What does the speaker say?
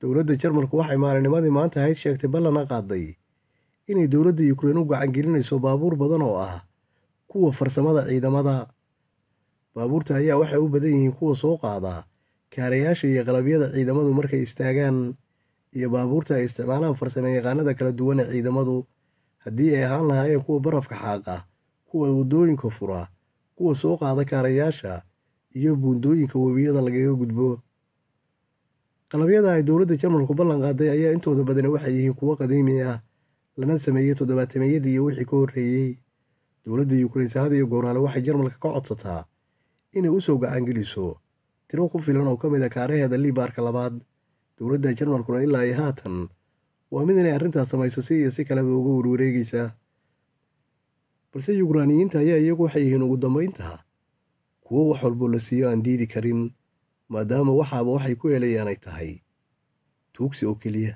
dowladda jarmalku waxay maalinimadii maanta ahayd sheegtay ballan qaaday inay dowladda yukrein u gacangelinayso baabuur badan oo ah kuwa farsamada ciidamada baabuurta ayaa waxay u badan yihiin kuwa soo qaada kaarayaasha iyo qalabyada ciidamadu markay istaagaan iyo baabuurta ay isticmaalaan farsamayaqaanada kala duwan ee ciidamadu haddii ay ahaan lahaayeen kuwa barafka xaaqa kuwa waddooyinka fura kuwa soo qaada kaarayaasha iyo buundooyinka webiyada lagaga gudbo qalabyada ay dowladda jarmalku ballan qaaday ayaa intooda badani waxay yihiin kuwo qadiimi ah lana sameeyey toddobaatameyadii iyo wixii ka horreeyey dowladda yukrainse had iyo gooraale waxay jarmalka ka codsataa inay u soo gacaangeliso tiro ku filan oo ka mid a ah kaaraheeda liibaarka labaad dowladda jarmalkuna ilaa iyo haatan waa mid inay arrintaas samayso si iyo si kaleba uga werwareegaysa balse yukraaniyiinta ayaa iyagu waxay yihiin ugu dambeynta kuwo wax walbo la siiyo aan diidi karin maadaama waxaaba waxay ku eelayaan ay tahay tuugsi oo keliya